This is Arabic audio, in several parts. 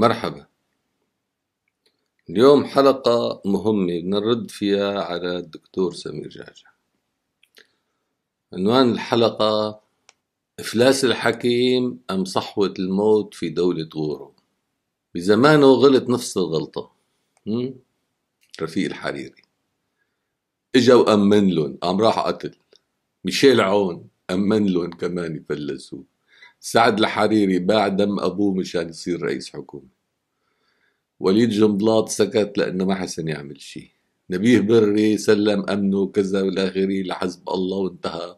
مرحبا اليوم حلقة مهمة بنرد فيها على الدكتور سمير جعجع عنوان الحلقة إفلاس الحكيم أم صحوة الموت في دولة غورو بزمانه غلط نفس الغلطة رفيق الحريري إجا وأمن لهم قام راح قتل ميشيل عون أمن لهم كمان يفلسوه سعد الحريري باع دم أبوه مشان يصير رئيس حكومة وليد جنبلاط سكت لأنه ما حسن يعمل شيء نبيه بري سلم أمنه كذا والآخري لحزب الله وانتهى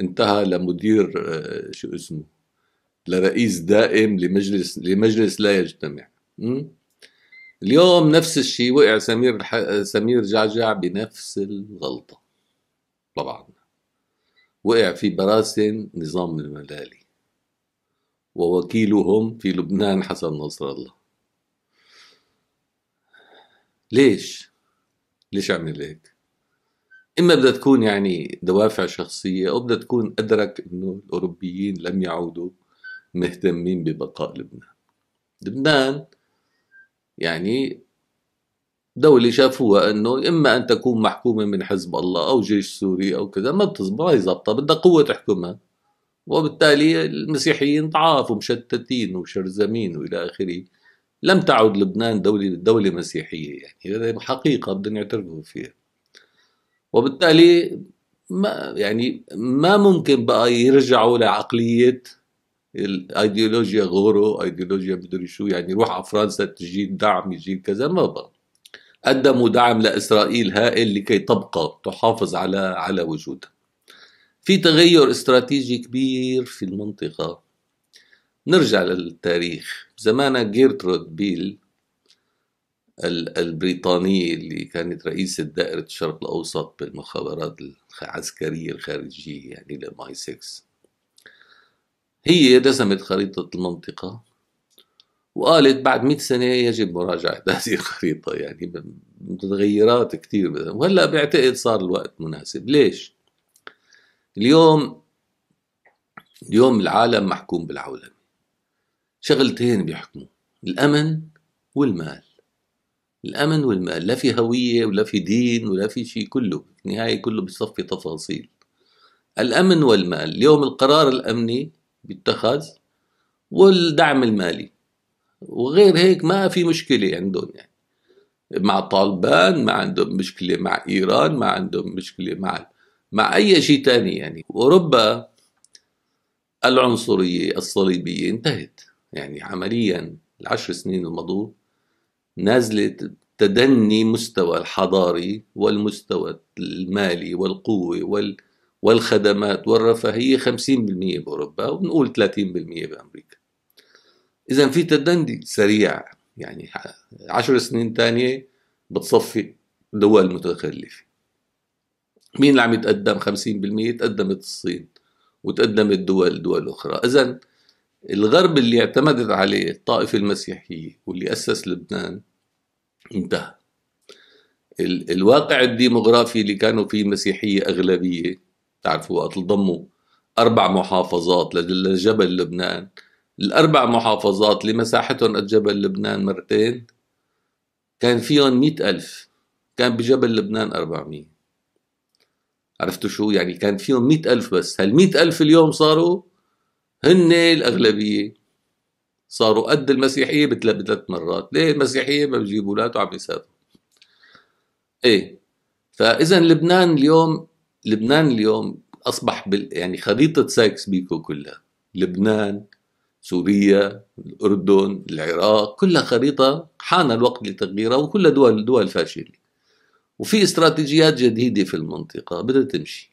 انتهى لمدير آه، شو اسمه لرئيس دائم لمجلس لمجلس لا يجتمع اليوم نفس الشيء وقع سمير الح... سمير جعجع بنفس الغلطه طبعا وقع في براسن نظام الملالي ووكيلهم في لبنان حسن نصر الله ليش ليش عمل هيك اما بدها تكون يعني دوافع شخصيه او بدها تكون ادرك انه الاوروبيين لم يعودوا مهتمين ببقاء لبنان لبنان يعني دولة شافوها انه اما ان تكون محكومة من حزب الله او جيش سوري او كذا ما بتزبط ظابطة بدها قوة تحكمها وبالتالي المسيحيين ضعاف ومشتتين وشرزمين والى اخره لم تعد لبنان دولة دولة مسيحية يعني هذا حقيقة بدهم يعترفوا فيها وبالتالي ما يعني ما ممكن بقى يرجعوا لعقلية الايديولوجيا غورو ايديولوجيا مدري شو يعني روح على فرنسا تجيب دعم يجي كذا ما بقى قدموا دعم لاسرائيل هائل لكي تبقى تحافظ على على وجودها في تغير استراتيجي كبير في المنطقة نرجع للتاريخ زمانة جيرترود بيل البريطانية اللي كانت رئيسة دائرة الشرق الأوسط بالمخابرات العسكرية الخارجية يعني لماي 6 هي رسمت خريطة المنطقة وقالت بعد 100 سنة يجب مراجعة هذه الخريطة يعني متغيرات كثير وهلا بعتقد صار الوقت مناسب ليش؟ اليوم اليوم العالم محكوم بالعولمة شغلتين بيحكموا الأمن والمال الأمن والمال لا في هوية ولا في دين ولا في شيء كله نهاية كله بتصفي تفاصيل الأمن والمال اليوم القرار الأمني بيتخذ والدعم المالي وغير هيك ما في مشكلة عندهم يعني مع طالبان ما عندهم مشكلة مع إيران ما عندهم مشكلة مع مع أي شيء تاني يعني أوروبا العنصرية الصليبية انتهت يعني عمليا العشر سنين المضوا نازله تدني مستوى الحضاري والمستوى المالي والقوة وال والخدمات والرفاهية 50% بأوروبا ونقول 30% بأمريكا إذا في تدني سريع يعني عشر سنين تانية بتصفي دول متخلفة مين اللي عم يتقدم 50% تقدمت الصين وتقدمت دول دول أخرى إذا الغرب اللي اعتمدت عليه الطائفة المسيحية واللي أسس لبنان انتهى الواقع الديموغرافي اللي كانوا فيه مسيحية أغلبية تعرفوا وقت ضموا أربع محافظات لجبل لبنان الأربع محافظات اللي مساحتهم قد جبل لبنان مرتين كان فيهم مئة ألف كان بجبل لبنان 400 عرفتوا شو يعني كان فيهم مئة ألف بس هال مئة ألف اليوم صاروا هن الأغلبية صاروا قد المسيحية بثلاث مرات ليه المسيحية ما بجيبوا لا عم يسافروا ايه فاذا لبنان اليوم لبنان اليوم اصبح بال يعني خريطه سايكس بيكو كلها لبنان سوريا الاردن العراق كلها خريطه حان الوقت لتغييرها وكلها دول دول فاشله وفي استراتيجيات جديدة في المنطقة بدها تمشي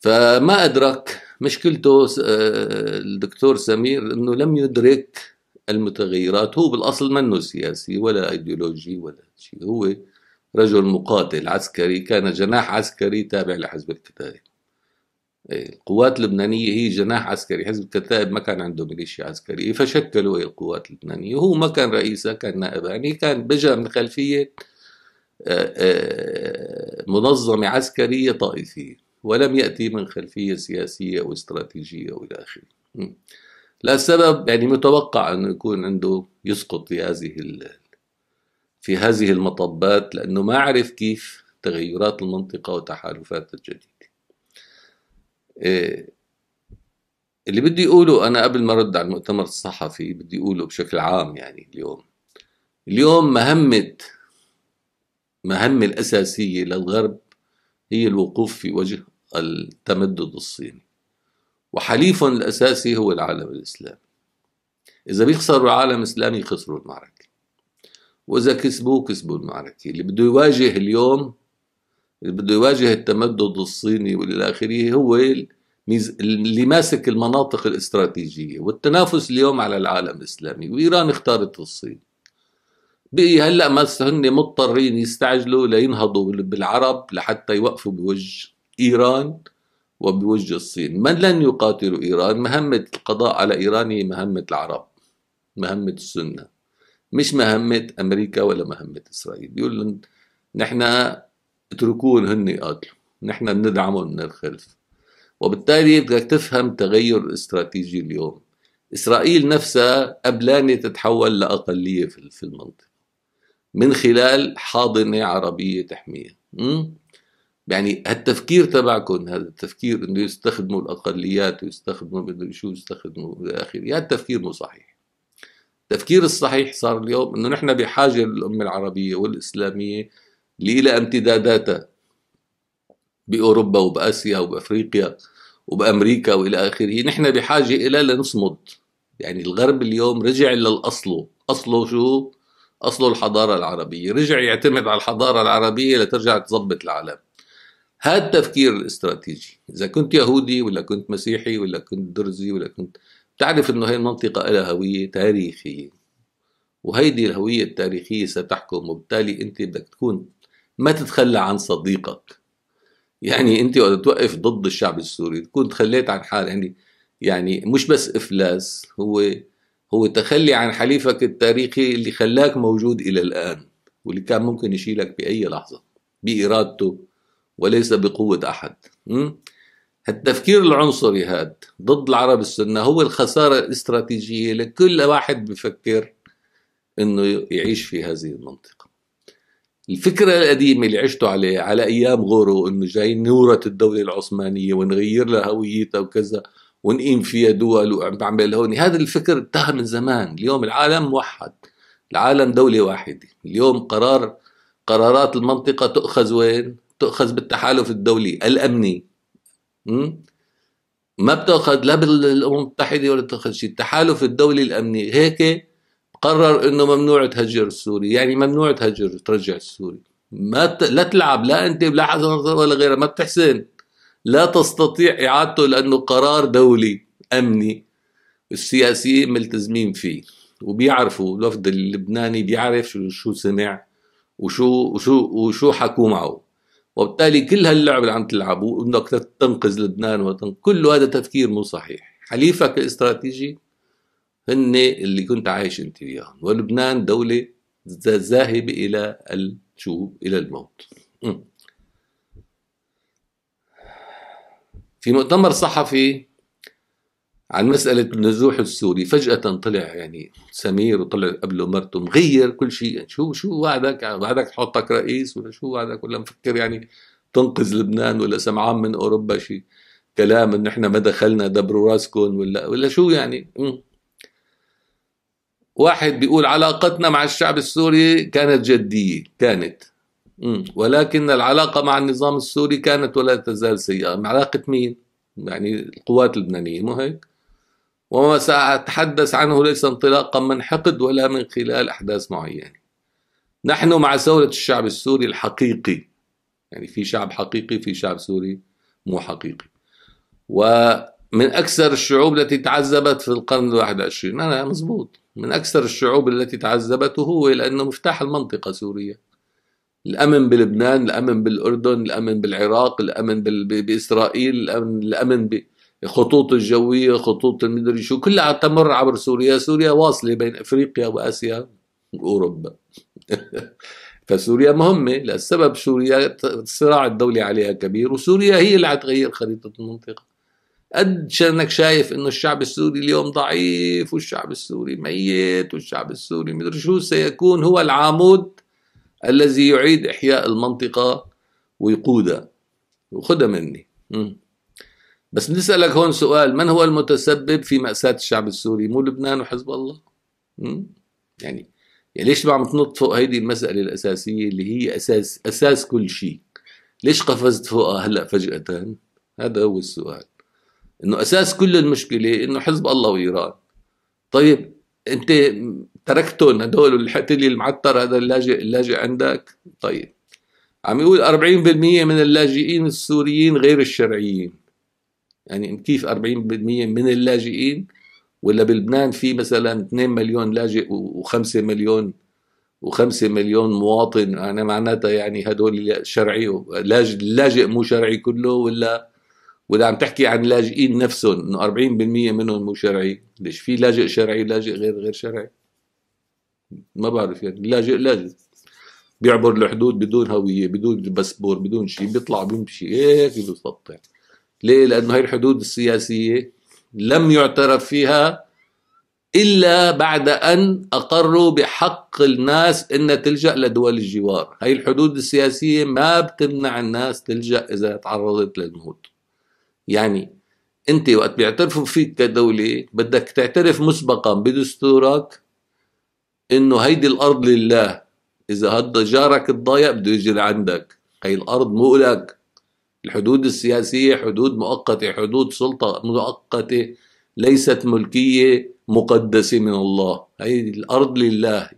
فما أدرك مشكلته آه، الدكتور سمير أنه لم يدرك المتغيرات هو بالأصل منه سياسي ولا أيديولوجي ولا شيء هو رجل مقاتل عسكري كان جناح عسكري تابع لحزب الكتائب القوات اللبنانية هي جناح عسكري حزب الكتائب ما كان عنده ميليشيا عسكرية فشكلوا القوات اللبنانية هو ما كان رئيسها كان نائبها يعني كان بجأ من خلفية آه، آه، منظمة عسكرية طائفية ولم يأتي من خلفية سياسية أو استراتيجية أو إلى آخره لسبب يعني متوقع أنه يكون عنده يسقط في هذه في هذه المطبات لأنه ما عرف كيف تغيرات المنطقة وتحالفاتها الجديدة إيه، اللي بدي اقوله انا قبل ما ارد على المؤتمر الصحفي بدي اقوله بشكل عام يعني اليوم اليوم مهمة مهمة الأساسية للغرب هي الوقوف في وجه التمدد الصيني وحليفهم الأساسي هو العالم الإسلامي إذا بيخسروا العالم الإسلامي خسروا المعركة وإذا كسبوه كسبوا المعركة اللي بده يواجه اليوم بده يواجه التمدد الصيني والى اخره هو اللي ماسك المناطق الاستراتيجيه والتنافس اليوم على العالم الاسلامي وايران اختارت الصين بقي هلا ما هن مضطرين يستعجلوا لينهضوا بالعرب لحتى يوقفوا بوجه ايران وبوجه الصين من لن يقاتلوا ايران مهمه القضاء على ايران هي مهمه العرب مهمه السنه مش مهمه امريكا ولا مهمه اسرائيل يقول نحن اتركوهم هن يقاتلوا نحن بندعمهم من الخلف وبالتالي بدك تفهم تغير الاستراتيجي اليوم إسرائيل نفسها قبلانة تتحول لأقلية في المنطقة من خلال حاضنة عربية تحميها يعني هالتفكير تبعكم هذا التفكير انه يستخدموا الاقليات ويستخدموا مدري شو يستخدموا الى اخره، هذا التفكير مو صحيح. التفكير الصحيح صار اليوم انه نحن بحاجه للامه العربيه والاسلاميه ليه امتداداتها بأوروبا وبآسيا وبأفريقيا وبأمريكا وإلى آخره نحن بحاجة إلى لنصمد يعني الغرب اليوم رجع للأصله أصله شو؟ أصله الحضارة العربية رجع يعتمد على الحضارة العربية لترجع تظبط العالم هذا التفكير الاستراتيجي إذا كنت يهودي ولا كنت مسيحي ولا كنت درزي ولا كنت بتعرف أنه هي المنطقة لها هوية تاريخية وهيدي الهوية التاريخية ستحكم وبالتالي أنت بدك تكون ما تتخلى عن صديقك يعني انت وقت توقف ضد الشعب السوري تكون تخليت عن حال يعني يعني مش بس افلاس هو هو تخلي عن حليفك التاريخي اللي خلاك موجود الى الان واللي كان ممكن يشيلك باي لحظه بارادته وليس بقوه احد امم التفكير العنصري هذا ضد العرب السنه هو الخساره الاستراتيجيه لكل واحد بفكر انه يعيش في هذه المنطقه الفكرة القديمة اللي عشتوا عليه على أيام غورو إنه جاي نورة الدولة العثمانية ونغير لها هويتها وكذا ونقيم فيها دول وعم هون هذا الفكر انتهى من زمان اليوم العالم موحد العالم دولة واحدة اليوم قرار قرارات المنطقة تؤخذ وين؟ تؤخذ بالتحالف الدولي الأمني م? ما بتأخذ لا بالأمم المتحدة ولا بتأخذ شيء التحالف الدولي الأمني هيك قرر انه ممنوع تهجر السوري يعني ممنوع تهجر ترجع السوري ما ت... لا تلعب لا انت ولا حسن ولا غيره ما بتحسن لا تستطيع اعادته لانه قرار دولي امني السياسيين ملتزمين فيه وبيعرفوا الوفد اللبناني بيعرف شو شو سمع وشو وشو وشو حكوا معه وبالتالي كل هاللعب اللي عم تلعبوه انك تنقذ لبنان وطن كله هذا تفكير مو صحيح حليفك الاستراتيجي هن اللي كنت عايش انت وياهم ولبنان دولة ذاهبة إلى شو إلى الموت في مؤتمر صحفي عن مسألة النزوح السوري فجأة طلع يعني سمير وطلع قبله مرته مغير كل شيء يعني شو شو وعدك يعني وعدك تحطك رئيس ولا شو وعدك ولا مفكر يعني تنقذ لبنان ولا سمعان من أوروبا شيء كلام إن إحنا ما دخلنا دبروا راسكم ولا ولا شو يعني مم. واحد بيقول علاقتنا مع الشعب السوري كانت جدية كانت ولكن العلاقة مع النظام السوري كانت ولا تزال سيئة علاقة مين؟ يعني القوات اللبنانية مو هيك؟ وما سأتحدث عنه ليس انطلاقا من حقد ولا من خلال أحداث معينة نحن مع ثورة الشعب السوري الحقيقي يعني في شعب حقيقي في شعب سوري مو حقيقي ومن أكثر الشعوب التي تعذبت في القرن الواحد والعشرين أنا مزبوط من أكثر الشعوب التي تعذبته هو لأنه مفتاح المنطقة سوريا الأمن بلبنان الأمن بالأردن الأمن بالعراق الأمن بإسرائيل الأمن, الأمن خطوط الجوية خطوط المدري شو كلها تمر عبر سوريا سوريا واصلة بين أفريقيا وآسيا وأوروبا فسوريا مهمة للسبب سوريا الصراع الدولي عليها كبير وسوريا هي اللي هتغير خريطة المنطقة قد شانك شايف انه الشعب السوري اليوم ضعيف والشعب السوري ميت والشعب السوري مدري شو سيكون هو العمود الذي يعيد احياء المنطقه ويقودها وخذها مني بس نسالك هون سؤال من هو المتسبب في ماساه الشعب السوري مو لبنان وحزب الله يعني يعني ليش ما عم تنط فوق هيدي المساله الاساسيه اللي هي اساس اساس كل شيء ليش قفزت فوقها هلا فجاه هذا هو السؤال انه اساس كل المشكله انه حزب الله وايران طيب انت تركتهم هدول الحتلي المعتر هذا اللاجئ اللاجئ عندك طيب عم يقول 40% من اللاجئين السوريين غير الشرعيين يعني كيف 40% من اللاجئين ولا بلبنان في مثلا 2 مليون لاجئ و5 مليون و5 مليون مواطن يعني معناتها يعني هدول شرعي لاجئ اللاجئ مو شرعي كله ولا واذا عم تحكي عن لاجئين نفسهم انه 40% منهم مو شرعي ليش في لاجئ شرعي لاجئ غير غير شرعي ما بعرف يعني لاجئ لاجئ بيعبر الحدود بدون هويه بدون باسبور بدون شيء بيطلع بيمشي هيك إيه يعني. بيفطر ليه لانه هي الحدود السياسيه لم يعترف فيها الا بعد ان اقروا بحق الناس ان تلجا لدول الجوار هي الحدود السياسيه ما بتمنع الناس تلجا اذا تعرضت للموت يعني انت وقت بيعترفوا فيك كدولة بدك تعترف مسبقا بدستورك انه هيدي الارض لله اذا هدا جارك الضايق بده يجي لعندك هي الارض مو لك الحدود السياسية حدود مؤقتة حدود سلطة مؤقتة ليست ملكية مقدسة من الله هي الارض لله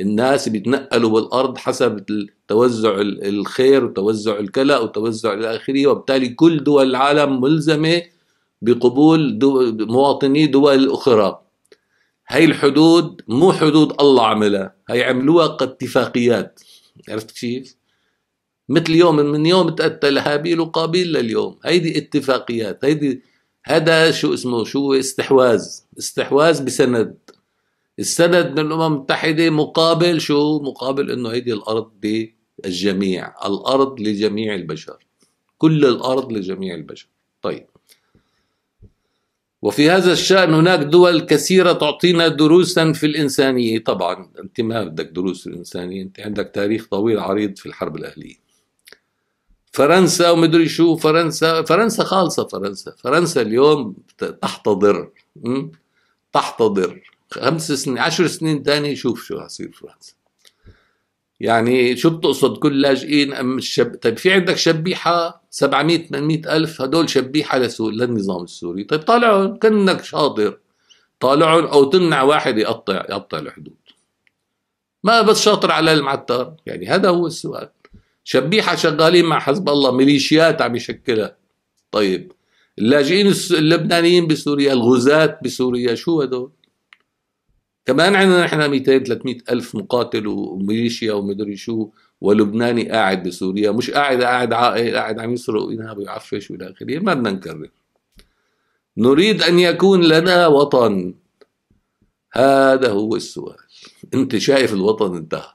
الناس بيتنقلوا بالارض حسب توزع الخير وتوزع الكلاء وتوزع الى اخره وبالتالي كل دول العالم ملزمه بقبول دول مواطني دول اخرى هاي الحدود مو حدود الله عملها هاي عملوها اتفاقيات عرفت كيف مثل يوم من يوم تقتل هابيل وقابيل لليوم هيدي اتفاقيات هيدي هذا شو اسمه شو استحواذ استحواذ بسند السند من الامم المتحده مقابل شو مقابل انه هيدي الارض للجميع الارض لجميع البشر كل الارض لجميع البشر طيب وفي هذا الشأن هناك دول كثيرة تعطينا دروسا في الإنسانية طبعا أنت ما بدك دروس في الإنسانية أنت عندك تاريخ طويل عريض في الحرب الأهلية فرنسا ومدري شو فرنسا فرنسا خالصة فرنسا فرنسا اليوم تحتضر تحتضر خمس سنين عشر سنين تاني شوف شو هصير فرنسا يعني شو بتقصد كل لاجئين ام الشب طيب في عندك شبيحه 700 800 الف هدول شبيحه لسو... للنظام السوري طيب طالعهم كانك شاطر طالعهم او تمنع واحد يقطع يقطع الحدود ما بس شاطر على المعتر يعني هذا هو السؤال شبيحه شغالين مع حزب الله ميليشيات عم يشكلها طيب اللاجئين اللبنانيين بسوريا الغزاة بسوريا شو هدول كمان عندنا نحن 200 300 ألف مقاتل وميليشيا ومدري شو ولبناني قاعد بسوريا مش قاعد قاعد عائل قاعد عم يسرق وينهب ويعفش والى اخره ما بدنا نكرر نريد ان يكون لنا وطن هذا هو السؤال انت شايف الوطن انتهى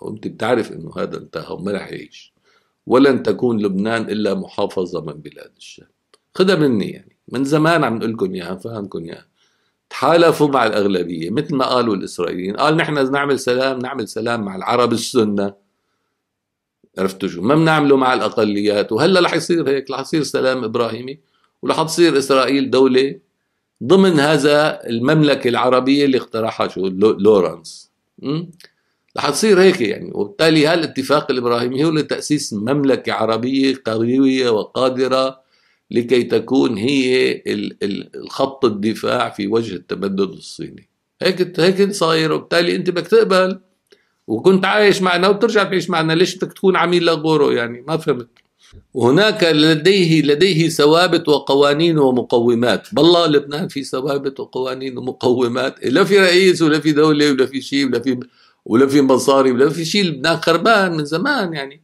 وانت بتعرف انه هذا انتهى وما رح يعيش ولن تكون لبنان الا محافظه من بلاد الشام خدها مني يعني من زمان عم نقول لكم اياها فهمكم اياها تحالفوا مع الأغلبية مثل ما قالوا الإسرائيليين قال نحن نعمل سلام نعمل سلام مع العرب السنة عرفتوا شو ما بنعمله مع الأقليات وهلا رح يصير هيك رح يصير سلام إبراهيمي ورح تصير إسرائيل دولة ضمن هذا المملكة العربية اللي اقترحها شو لورانس رح تصير هيك يعني وبالتالي هالاتفاق الإبراهيمي هو لتأسيس مملكة عربية قوية وقادرة لكي تكون هي الخط الدفاع في وجه التمدد الصيني هيك هيك صاير وبالتالي انت بدك تقبل وكنت عايش معنا وبترجع تعيش معنا ليش بدك تكون عميل لغورو يعني ما فهمت وهناك لديه لديه ثوابت وقوانين ومقومات بالله لبنان في ثوابت وقوانين ومقومات لا في رئيس ولا في دولة ولا في شيء ولا في ولا في مصاري ولا في شيء لبنان خربان من زمان يعني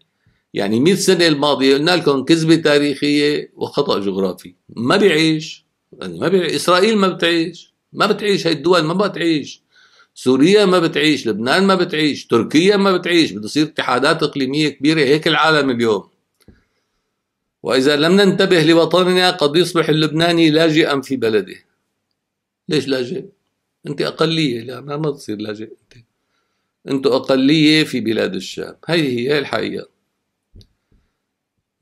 يعني 100 سنه الماضيه قلنا لكم كذبه تاريخيه وخطا جغرافي ما بيعيش يعني ما بيعيش اسرائيل ما بتعيش ما بتعيش هاي الدول ما بتعيش سوريا ما بتعيش لبنان ما بتعيش تركيا ما بتعيش بده يصير اتحادات اقليميه كبيره هيك العالم اليوم واذا لم ننتبه لوطننا قد يصبح اللبناني لاجئا في بلده ليش لاجئ انت اقليه لا ما, ما تصير لاجئ انت انتوا اقليه في بلاد الشام هي هي الحقيقه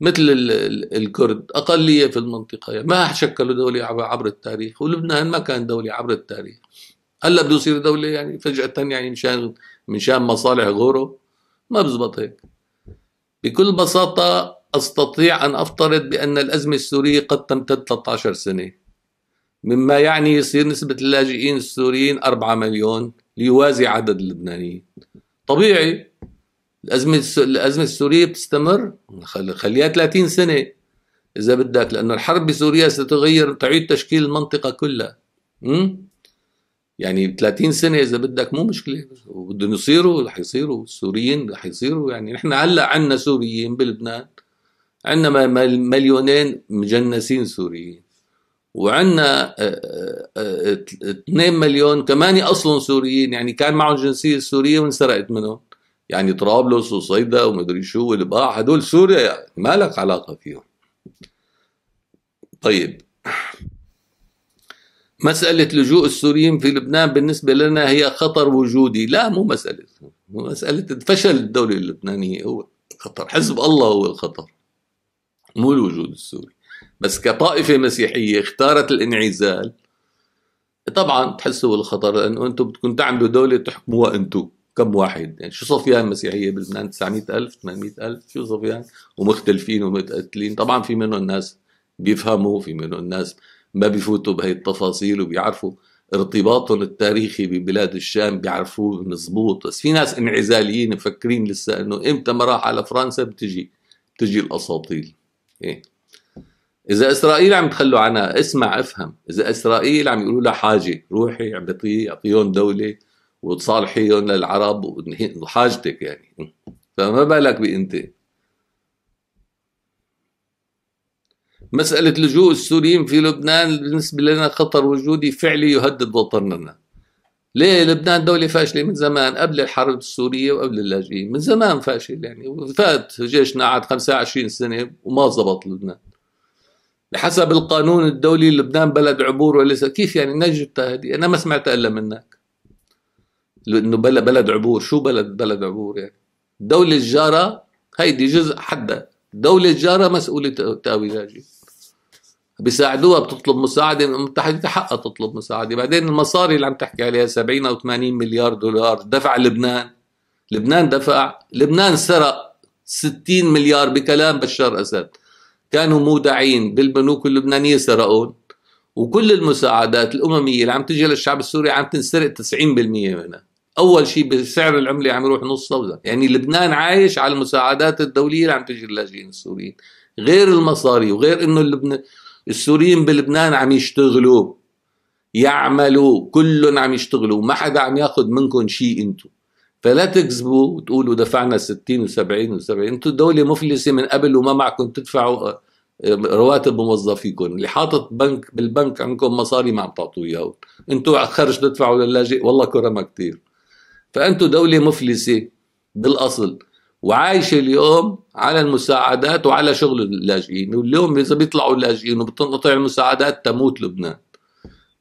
مثل الكرد أقلية في المنطقة ما شكلوا دولة عبر التاريخ ولبنان ما كان دولة عبر التاريخ هلا بده يصير دولة يعني فجأة يعني مشان مشان مصالح غوره ما بزبط هيك بكل بساطة أستطيع أن أفترض بأن الأزمة السورية قد تمتد 13 سنة مما يعني يصير نسبة اللاجئين السوريين 4 مليون ليوازي عدد اللبنانيين طبيعي الازمه الازمه السوريه بتستمر خليها 30 سنه اذا بدك لانه الحرب بسوريا ستغير تعيد تشكيل المنطقه كلها امم يعني 30 سنه اذا بدك مو مشكله وبدهم يصيروا رح يصيروا السوريين رح يصيروا يعني نحن هلا عندنا سوريين بلبنان عندنا مليونين مجنسين سوريين وعندنا 2 آه، آه، آه، مليون كمان أصلهم سوريين يعني كان معهم جنسيه سوريه وانسرقت منهم يعني طرابلس وصيدا ومدري شو والبقاع هدول سوريا يعني ما لك علاقة فيهم طيب مسألة لجوء السوريين في لبنان بالنسبة لنا هي خطر وجودي لا مو مسألة مو مسألة فشل الدولة اللبنانية هو خطر حزب الله هو الخطر مو الوجود السوري بس كطائفة مسيحية اختارت الانعزال طبعا تحسوا الخطر لأنه أنتم بدكم تعملوا دولة تحكموها أنتم كم واحد يعني شو صفيان مسيحيه بلبنان 900000 800000 شو صفيان ومختلفين ومتقتلين طبعا في منهم ناس بيفهموا في منهم ناس ما بيفوتوا بهي التفاصيل وبيعرفوا ارتباطهم التاريخي ببلاد الشام بيعرفوه مزبوط بس في ناس انعزاليين مفكرين لسه انه امتى ما راح على فرنسا بتجي بتجي الاساطيل ايه اذا اسرائيل عم تخلوا عنها اسمع افهم اذا اسرائيل عم يقولوا لها حاجه روحي اعطيه اعطيهم دوله وتصالحيهم للعرب وحاجتك يعني فما بالك بانت مسألة لجوء السوريين في لبنان بالنسبة لنا خطر وجودي فعلي يهدد وطننا ليه لبنان دولة فاشلة من زمان قبل الحرب السورية وقبل اللاجئين من زمان فاشل يعني فات جيشنا قعد 25 سنة وما زبط لبنان بحسب القانون الدولي لبنان بلد عبور وليس كيف يعني نجد هذه أنا ما سمعتها إلا منك لانه بلد بلد عبور شو بلد بلد عبور يعني الدوله الجاره هيدي جزء حدا الدوله الجاره مسؤوله تأوي لاجئ بيساعدوها بتطلب مساعده من المتحده حقها تطلب مساعده بعدين المصاري اللي عم تحكي عليها 70 او 80 مليار دولار دفع لبنان لبنان دفع لبنان سرق 60 مليار بكلام بشار اسد كانوا مودعين بالبنوك اللبنانيه سرقون وكل المساعدات الامميه اللي عم تجي للشعب السوري عم تنسرق 90% منها اول شيء بسعر العمله عم يروح نص سوداء يعني لبنان عايش على المساعدات الدوليه اللي عم تجي للاجئين السوريين غير المصاري وغير انه اللبن... السوريين بلبنان عم يشتغلوا يعملوا كلهم عم يشتغلوا ما حدا عم ياخذ منكم شيء انتم فلا تكذبوا وتقولوا دفعنا 60 و70 و70 انتم دولة مفلسة من قبل وما معكم تدفعوا آه، آه، رواتب موظفيكم اللي حاطط بنك بالبنك عندكم مصاري ما عم تعطوه اياه انتم خرج تدفعوا للاجئ والله كرمه كثير فانتم دولة مفلسة بالأصل وعايشة اليوم على المساعدات وعلى شغل اللاجئين واليوم إذا بيطلعوا اللاجئين وبتنقطع المساعدات تموت لبنان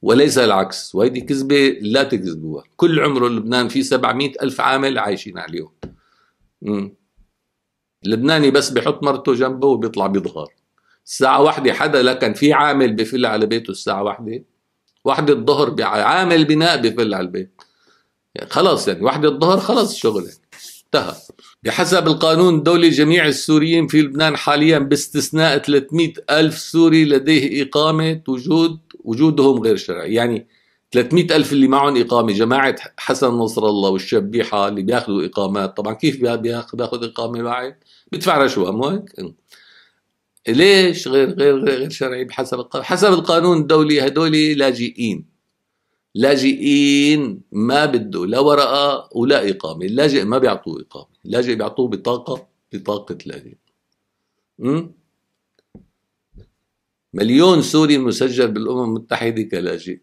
وليس العكس وهيدي كذبة لا تكذبوها كل عمره لبنان فيه 700 ألف عامل عايشين عليهم امم لبناني بس بحط مرته جنبه وبيطلع بيظهر الساعة واحدة حدا لكن في عامل بفل على بيته الساعة واحدة واحدة الظهر عامل بناء بفل على البيت يعني خلاص يعني وحدة الظهر خلاص الشغل يعني. انتهى بحسب القانون الدولي جميع السوريين في لبنان حاليا باستثناء 300 ألف سوري لديه إقامة وجود وجودهم غير شرعي يعني 300 ألف اللي معهم إقامة جماعة حسن نصر الله والشبيحة اللي بياخذوا إقامات طبعا كيف بياخذ إقامة بعد بدفع رشوة مو هيك ليش غير غير غير شرعي بحسب القانون حسب القانون الدولي هدول لاجئين لاجئين ما بده لا ورقه ولا اقامه اللاجئ ما بيعطوه اقامه اللاجئ بيعطوه بطاقه بطاقه لاجئ مليون سوري مسجل بالامم المتحده كلاجئ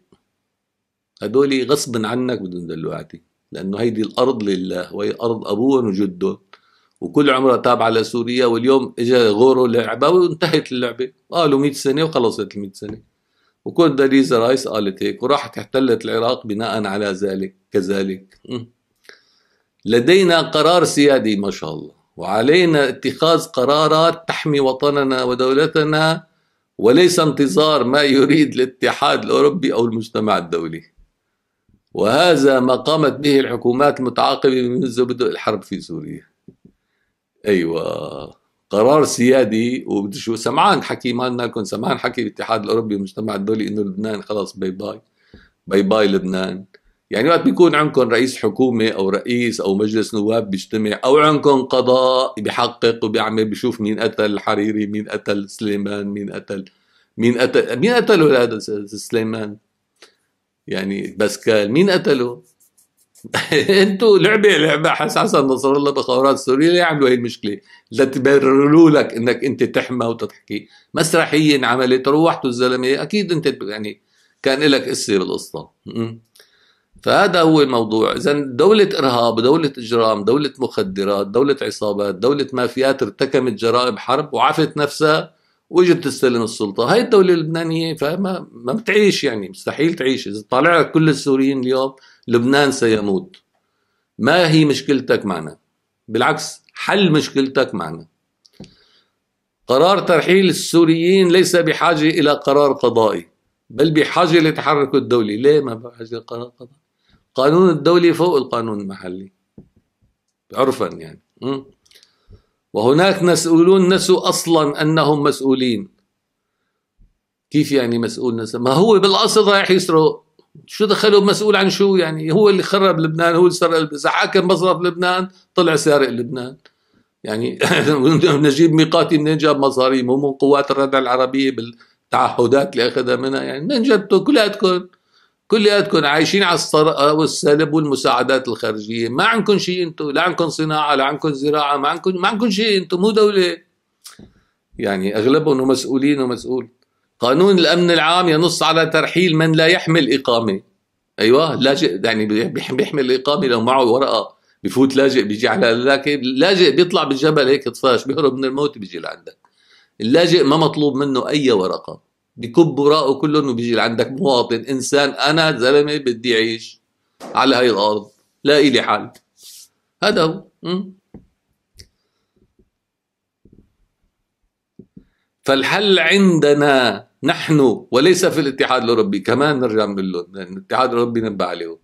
هدول غصبا عنك بدهم دلوعتي لانه هيدي الارض لله وهي ارض ابوهم وجده وكل عمرها تابعه لسوريا واليوم اجى غورو لعبه وانتهت اللعبه قالوا 100 سنه وخلصت ال 100 سنه وكونداليزا رايس قالت هيك وراحت احتلت العراق بناء على ذلك كذلك لدينا قرار سيادي ما شاء الله وعلينا اتخاذ قرارات تحمي وطننا ودولتنا وليس انتظار ما يريد الاتحاد الاوروبي او المجتمع الدولي وهذا ما قامت به الحكومات المتعاقبه منذ بدء الحرب في سوريا ايوه قرار سيادي وبدي سمعان حكي مالنا لكم سمعان حكي بالاتحاد الاوروبي والمجتمع الدولي انه لبنان خلص باي باي باي باي لبنان يعني وقت بيكون عندكم رئيس حكومه او رئيس او مجلس نواب بيجتمع او عندكم قضاء بيحقق وبيعمل بيشوف مين قتل الحريري مين قتل سليمان مين قتل مين قتل مين قتله هذا سليمان يعني باسكال مين قتله انتوا لعبه لعبه حساسه نصر الله بخورات سوريا اللي عملوا هي المشكله؟ لتبرروا لك انك انت تحمى وتضحكي، مسرحيه انعملت روحتوا الزلمه اكيد انت يعني كان لك قصه بالقصه. فهذا هو الموضوع، اذا دولة ارهاب، دولة اجرام، دولة مخدرات، دولة عصابات، دولة مافيات ارتكمت جرائم حرب وعفت نفسها واجت تستلم السلطه، هاي الدوله اللبنانيه فما ما بتعيش يعني مستحيل تعيش، اذا طالع لك كل السوريين اليوم لبنان سيموت ما هي مشكلتك معنا بالعكس حل مشكلتك معنا قرار ترحيل السوريين ليس بحاجة إلى قرار قضائي بل بحاجة لتحرك الدولي ليه ما بحاجة لقرار قضائي قانون الدولي فوق القانون المحلي عرفا يعني وهناك مسؤولون نسوا أصلا أنهم مسؤولين كيف يعني مسؤول نسى ما هو بالأصل رايح يسرق شو دخله مسؤول عن شو يعني هو اللي خرب لبنان هو اللي سرق اذا حاكم مصرف لبنان طلع سارق لبنان يعني نجيب ميقاتي منين جاب مصاري مو من قوات الردع العربيه بالتعهدات اللي اخذها منها يعني منين جبتوا كلياتكم كلياتكم عايشين على السرقة آه، والسلب والمساعدات الخارجيه ما عندكم شيء انتم لا عندكم صناعه لا عندكم زراعه ما عندكم ما عندكم شيء انتم مو دوله يعني اغلبهم مسؤولين ومسؤول قانون الامن العام ينص على ترحيل من لا يحمل اقامه ايوه لاجئ يعني بيحمل الاقامه لو معه ورقه بفوت لاجئ بيجي على لكن لاجئ بيطلع بالجبل هيك طفاش بيهرب من الموت بيجي لعندك اللاجئ ما مطلوب منه اي ورقه بكب وراءه كلهم وبيجي لعندك مواطن انسان انا زلمه بدي اعيش على هاي الارض لا الي حل هذا هو فالحل عندنا نحن وليس في الاتحاد الاوروبي كمان نرجع نقول لهم الاتحاد الاوروبي نبع عليهم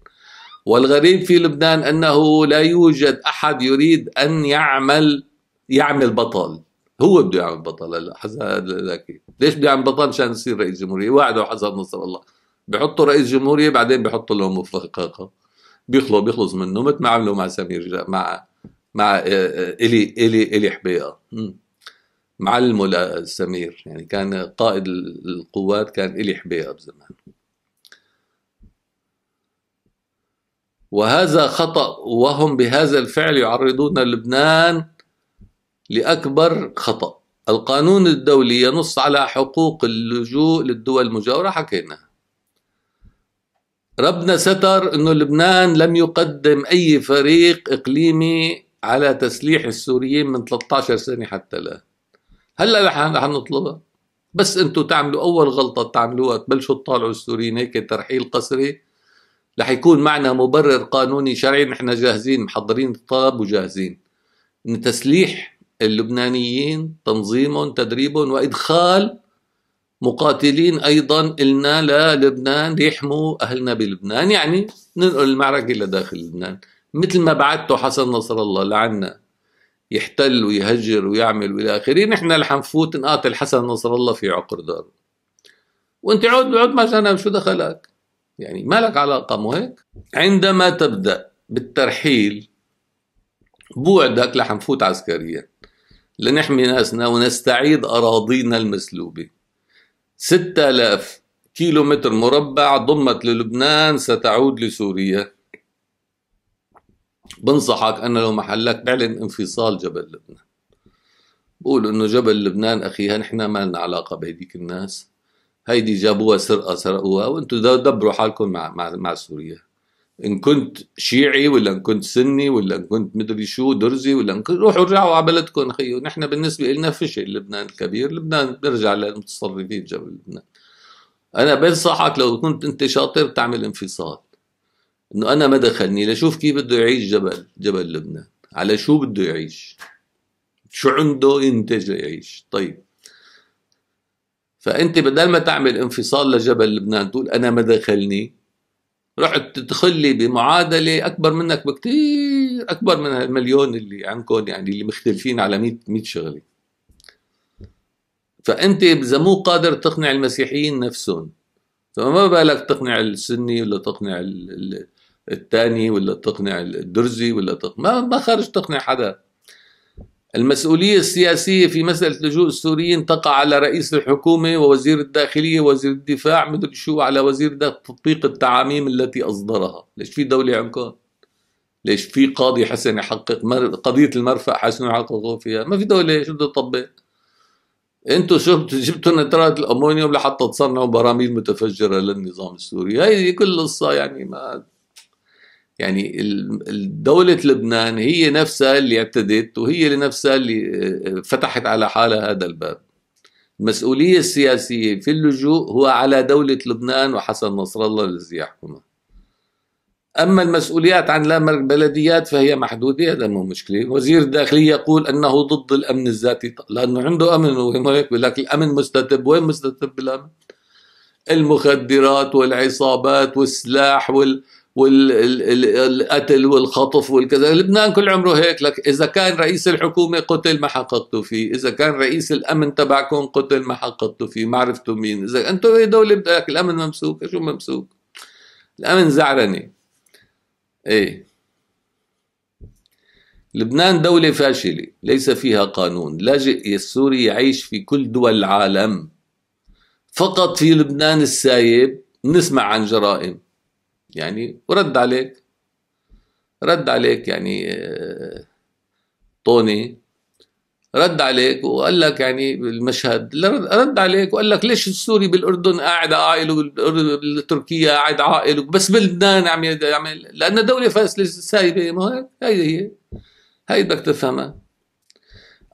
والغريب في لبنان انه لا يوجد احد يريد ان يعمل يعمل بطل هو بده يعمل بطل هلا حسن لكن ليش بده يعمل بطل مشان يصير رئيس جمهوريه وعده حسن نصر الله بحطوا رئيس جمهوريه بعدين بحطوا له مفققه بيخلص بيخلص منه مثل ما عملوا مع سمير مع مع آه، آه، الي الي الي حبيقه معلمه لسمير يعني كان قائد القوات كان إلي حبيب بزمان وهذا خطأ وهم بهذا الفعل يعرضون لبنان لأكبر خطأ القانون الدولي ينص على حقوق اللجوء للدول المجاورة حكيناها ربنا ستر أنه لبنان لم يقدم أي فريق إقليمي على تسليح السوريين من 13 سنة حتى الآن هلا رح رح نطلبها بس انتم تعملوا اول غلطه بتعملوها تبلشوا تطالعوا السوريين هيك ترحيل قسري رح يكون معنا مبرر قانوني شرعي نحن جاهزين محضرين الطلب وجاهزين لتسليح تسليح اللبنانيين تنظيمهم تدريبهم وادخال مقاتلين ايضا النا للبنان ليحموا اهلنا بلبنان يعني ننقل المعركه لداخل لبنان مثل ما بعدته حسن نصر الله لعنا يحتل ويهجر ويعمل والى اخره نحن اللي حنفوت نقاتل حسن نصر الله في عقر داره وانت عود عود ما جنب شو دخلك يعني ما لك علاقة مو هيك عندما تبدأ بالترحيل بوعدك رح نفوت عسكريا لنحمي ناسنا ونستعيد أراضينا المسلوبة 6000 كيلو متر مربع ضمت للبنان ستعود لسوريا بنصحك انا لو محلك بعلن نعم. انفصال جبل لبنان بقول انه جبل لبنان اخيها نحن ما لنا علاقه بهديك الناس هيدي جابوها سرقه سرقوها وانتم دبروا حالكم مع مع مع سوريا ان كنت شيعي ولا ان كنت سني ولا ان كنت مدري شو درزي ولا ان كنت روحوا ارجعوا على بلدكم اخي ونحن بالنسبه لنا فشل لبنان الكبير لبنان بيرجع للمتصرفين جبل لبنان انا بنصحك لو كنت انت شاطر تعمل انفصال انه انا ما دخلني لشوف كيف بده يعيش جبل جبل لبنان على شو بده يعيش شو عنده ينتج ليعيش طيب فانت بدل ما تعمل انفصال لجبل لبنان تقول انا ما دخلني رحت تدخلي بمعادلة أكبر منك بكتير أكبر من المليون اللي عندكم يعني اللي مختلفين على 100 100 شغلة فأنت إذا مو قادر تقنع المسيحيين نفسهم فما بالك تقنع السني ولا تقنع ال الثاني ولا تقنع الدرزي ولا تقنع ما ما خرج تقنع حدا المسؤولية السياسية في مسألة لجوء السوريين تقع على رئيس الحكومة ووزير الداخلية ووزير الدفاع مدري شو على وزير تطبيق التعاميم التي أصدرها ليش في دولة عمكان ليش في قاضي حسن يحقق مر... قضية المرفأ حسن يحققوا فيها ما في دولة شو بده تطبق أنتم شو جبتوا نترات الامونيوم لحتى تصنعوا براميل متفجره للنظام السوري هي كل قصه يعني ما يعني دولة لبنان هي نفسها اللي ابتدت وهي نفسها اللي آه، فتحت على حالها هذا الباب المسؤولية السياسية في اللجوء هو على دولة لبنان وحسن نصر الله الذي يحكمها أما المسؤوليات عن البلديات فهي محدودة هذا مو مشكلة وزير الداخلية يقول أنه ضد الأمن الذاتي لأنه عنده أمن ولكن لك الأمن مستتب وين مستتب الأمن المخدرات والعصابات والسلاح وال... والقتل والخطف والكذا لبنان كل عمره هيك لك إذا كان رئيس الحكومة قتل ما حققتوا فيه إذا كان رئيس الأمن تبعكم قتل ما حققتوا فيه ما عرفتوا مين إذا أنتوا هي دولة بدك الأمن ممسوك شو ممسوك الأمن زعرني إيه لبنان دولة فاشلة ليس فيها قانون لاجئ السوري يعيش في كل دول العالم فقط في لبنان السايب نسمع عن جرائم يعني ورد عليك رد عليك يعني آه، طوني رد عليك وقال لك يعني بالمشهد رد عليك وقال لك ليش السوري بالاردن قاعد عائل وتركيا قاعد عائل بس بلبنان عم يعمل لان دوله فاسده سايبه ما هيك هي هي هي بدك تفهمها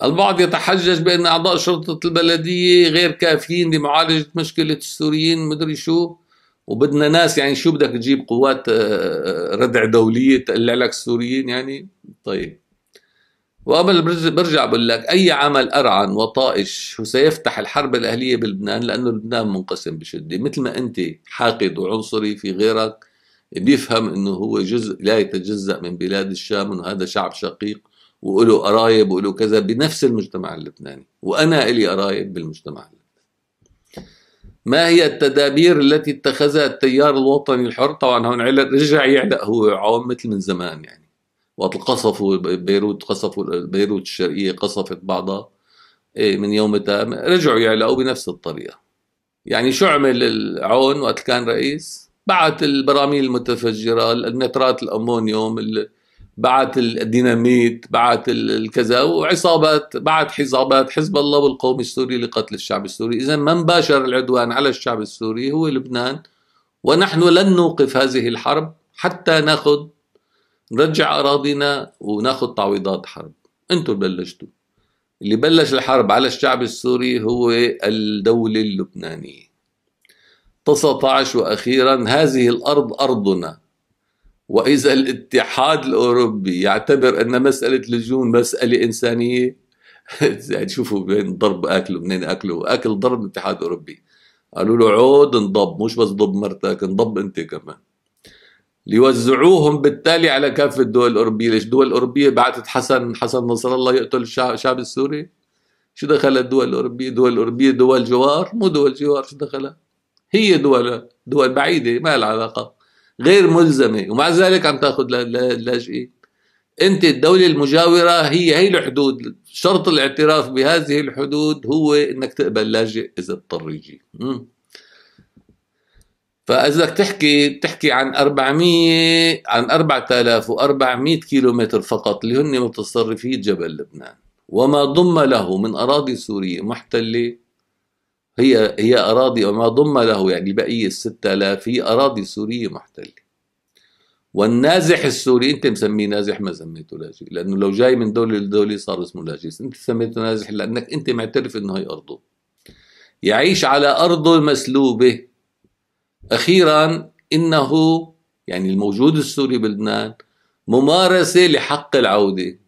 البعض يتحجج بان اعضاء شرطه البلديه غير كافيين لمعالجه مشكله السوريين مدري شو وبدنا ناس يعني شو بدك تجيب قوات آه، آه، ردع دوليه تقلع لك السوريين يعني طيب وقبل برجع بقول لك اي عمل ارعن وطائش وسيفتح الحرب الاهليه بلبنان لانه لبنان منقسم بشده مثل ما انت حاقد وعنصري في غيرك بيفهم انه هو جزء لا يتجزا من بلاد الشام انه هذا شعب شقيق وله قرايب وله كذا بنفس المجتمع اللبناني وانا الي قرايب بالمجتمع اللبناني ما هي التدابير التي اتخذها التيار الوطني الحر طبعا هون رجع يعلق يعني، هو عوام مثل من زمان يعني وقت قصفوا بيروت قصفوا بيروت الشرقية قصفت بعضها إيه، من يومتها رجعوا يعلقوا يعني، بنفس الطريقة يعني شو عمل العون وقت كان رئيس بعت البراميل المتفجرة النترات الأمونيوم بعت الديناميت بعت الكذا وعصابات بعت حزابات حزب الله والقوم السوري لقتل الشعب السوري إذا من باشر العدوان على الشعب السوري هو لبنان ونحن لن نوقف هذه الحرب حتى ناخذ نرجع أراضينا وناخذ تعويضات حرب أنتم بلشتوا اللي بلش الحرب على الشعب السوري هو الدولة اللبنانية 19 وأخيرا هذه الأرض أرضنا واذا الاتحاد الاوروبي يعتبر ان مساله لجوء مساله انسانيه تشوفوا بين ضرب أكله منين اكله أكل ضرب الاتحاد الاوروبي قالوا له عود انضب مش بس ضب مرتك انضب انت كمان ليوزعوهم بالتالي على كافة الدول الأوروبية ليش الدول الأوروبية بعثت حسن حسن نصر الله يقتل الشعب السوري شو دخلها الدول الأوروبية الدول الأوروبية دول جوار مو دول جوار شو دخلها هي دول دول بعيدة ما لها علاقة غير ملزمه ومع ذلك عم تاخذ اللاجئين انت الدوله المجاوره هي هي الحدود شرط الاعتراف بهذه الحدود هو انك تقبل لاجئ اذا اضطر يجي فاذا بدك تحكي بتحكي عن 400 عن 4400 كيلومتر فقط اللي هن متصرفي جبل لبنان وما ضم له من اراضي سوريه محتله هي هي أراضي وما ضم له يعني بقية الستة آلاف هي أراضي سورية محتلة والنازح السوري انت مسميه نازح ما سميته لاجئ لانه لو جاي من دوله لدوله صار اسمه لاجئ انت سميته نازح لانك انت معترف انه هي ارضه يعيش على ارضه مسلوبه اخيرا انه يعني الموجود السوري بلبنان ممارسه لحق العوده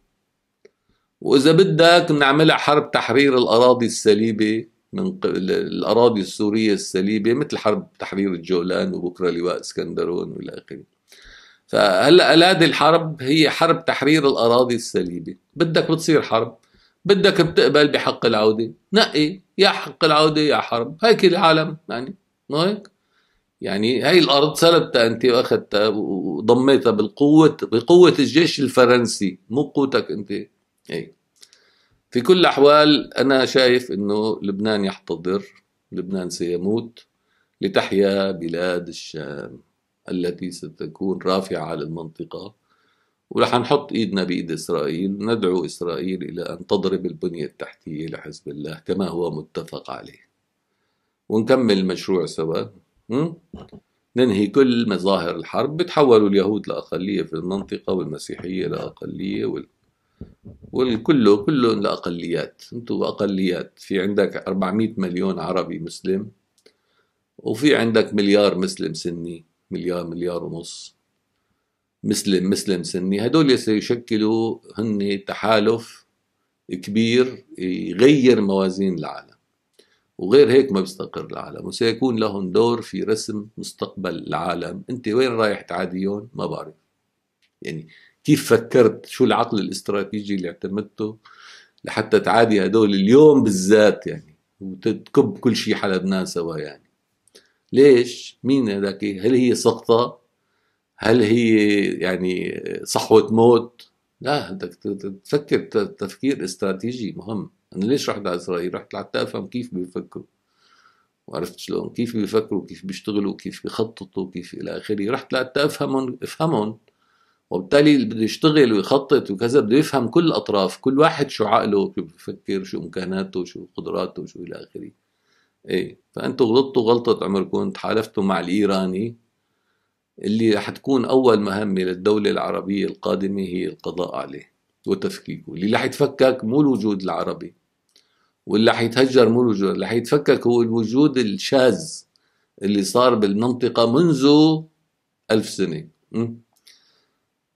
واذا بدك بنعملها حرب تحرير الاراضي السليبه من الأراضي السورية السليبة مثل حرب تحرير الجولان وبكرة لواء اسكندرون وإلى آخره فهلا هذه الحرب هي حرب تحرير الأراضي السليبة بدك بتصير حرب بدك بتقبل بحق العودة نقي يا حق العودة يا حرب هيك العالم يعني ما هيك يعني هاي الأرض سلبتها أنت وأخذتها وضميتها بالقوة بقوة الجيش الفرنسي مو قوتك أنت هيك إيه. في كل الأحوال أنا شايف أنه لبنان يحتضر لبنان سيموت لتحيا بلاد الشام التي ستكون رافعة للمنطقة ورح نحط إيدنا بإيد إسرائيل ندعو إسرائيل إلى أن تضرب البنية التحتية لحزب الله كما هو متفق عليه ونكمل المشروع سوا ننهي كل مظاهر الحرب بتحولوا اليهود لأقلية في المنطقة والمسيحية لأقلية وال... والكل كلهم لأقليات انتم أقليات في عندك 400 مليون عربي مسلم وفي عندك مليار مسلم سني مليار مليار ونص مسلم مسلم سني هدول سيشكلوا هن تحالف كبير يغير موازين العالم وغير هيك ما بيستقر العالم وسيكون لهم دور في رسم مستقبل العالم انت وين رايح تعاديهم ما بعرف يعني كيف فكرت شو العقل الاستراتيجي اللي اعتمدته لحتى تعادي هدول اليوم بالذات يعني وتكب كل شيء على سوا يعني ليش مين هذاك هل هي سقطة هل هي يعني صحوة موت لا بدك تفكر تفكير استراتيجي مهم انا ليش رحت على اسرائيل رحت لحتى افهم كيف بيفكروا وعرفت شلون كيف بيفكروا كيف بيشتغلوا كيف بيخططوا كيف الى اخره رحت لحتى افهمهم افهمهم وبالتالي اللي بده يشتغل ويخطط وكذا بده يفهم كل الاطراف كل واحد شو عقله شو بفكر شو امكاناته شو قدراته شو الى اخره ايه فانتم غلطتوا غلطه عمركم تحالفتوا مع الايراني اللي حتكون اول مهمه للدوله العربيه القادمه هي القضاء عليه وتفكيكه اللي رح يتفكك مو الوجود العربي واللي رح يتهجر مو الوجود اللي حيتفكك هو الوجود الشاذ اللي صار بالمنطقة منذ ألف سنة م?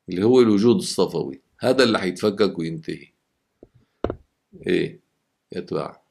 اللي هو الوجود الصفوي هذا اللي هيتفكك وينتهي ايه يا